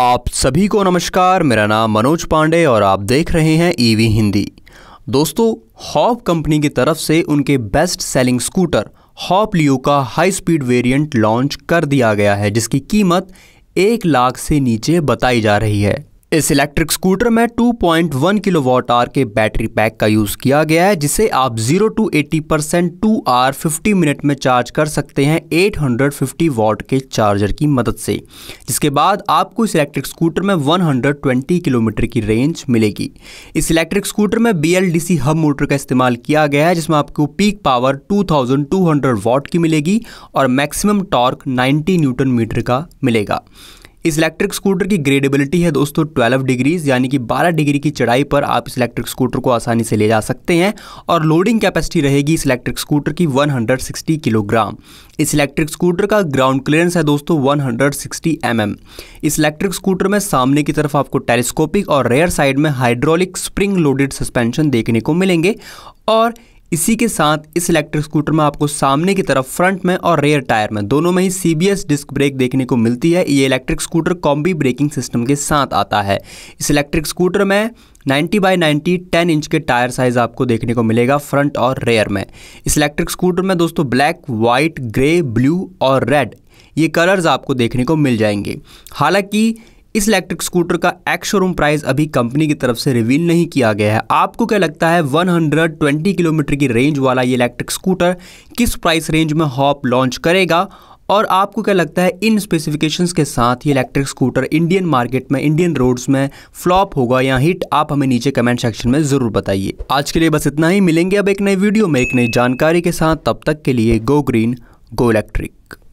आप सभी को नमस्कार मेरा नाम मनोज पांडे और आप देख रहे हैं ईवी हिंदी दोस्तों हॉप कंपनी की तरफ से उनके best selling scooter Hop Leo का हाई स्पीड वेरिएंट लॉन्च कर दिया गया है जिसकी कीमत एक लाख से नीचे बताई जा रही है इस इलेक्ट्रिक स्कूटर में 2.1 वॉट आर के बैटरी पैक का यूज़ किया गया है जिसे आप 0 to 80 percent two hour fifty minute में चार्ज कर सकते हैं 850 वाट के चार्जर की मदद से जिसके बाद आपको इस इलेक्ट्रिक स्कूटर में 120 किलोमीटर की रेंज मिलेगी इस इलेक्ट्रिक स्कूटर में बी एल हब मोटर का इस्तेमाल किया गया है जिसमें आपको पीक पावर टू थाउजेंड की मिलेगी और maximum torque ninety newton metre का मिलेगा इस इलेक्ट्रिक स्कूटर की ग्रेडेबिलिटी है दोस्तों 12 डिग्रीज यानी कि 12 डिग्री की चढ़ाई पर आप इस इलेक्ट्रिक स्कूटर को आसानी से ले जा सकते हैं और लोडिंग कैपेसिटी रहेगी इस इलेक्ट्रिक स्कूटर की 160 किलोग्राम इस इलेक्ट्रिक स्कूटर का ग्राउंड क्लियरेंस है दोस्तों 160 mm इस इलेक्ट्रिक स्कूटर में सामने की तरफ आपको टेलीस्कोपिक और रेयर साइड में हाइड्रोलिक स्प्रिंग लोडेड सस्पेंशन देखने को मिलेंगे और इसी के साथ इस इलेक्ट्रिक स्कूटर में आपको सामने की तरफ फ्रंट में और रेयर टायर में दोनों में ही सीबीएस डिस्क ब्रेक देखने को मिलती है ये electric scooter combi braking system के साथ आता है इस इलेक्ट्रिक स्कूटर में 90 बाय 90 10 इंच के टायर साइज आपको देखने को मिलेगा फ्रंट और रेयर में इस इलेक्ट्रिक स्कूटर में दोस्तों ब्लैक वाइट ग्रे ब्लू और रेड ये कलर्स आपको देखने को मिल जाएंगे हालांकि इस इलेक्ट्रिक स्कूटर का एक्स शोरूम प्राइस अभी कंपनी की तरफ से रिवील नहीं किया गया है आपको क्या लगता है 120 किलोमीटर की रेंज वाला ये इलेक्ट्रिक स्कूटर किस प्राइस रेंज में हॉप लॉन्च करेगा और आपको क्या लगता है इन स्पेसिफिकेशंस के साथ ये इलेक्ट्रिक स्कूटर इंडियन मार्केट में इंडियन रोड्स में फ्लॉप होगा या हिट आप हमें नीचे कमेंट सेक्शन में ज़रूर बताइए आज के लिए बस इतना ही मिलेंगे अब एक नई वीडियो में एक नई जानकारी के साथ तब तक के लिए गो ग्रीन गो इलेक्ट्रिक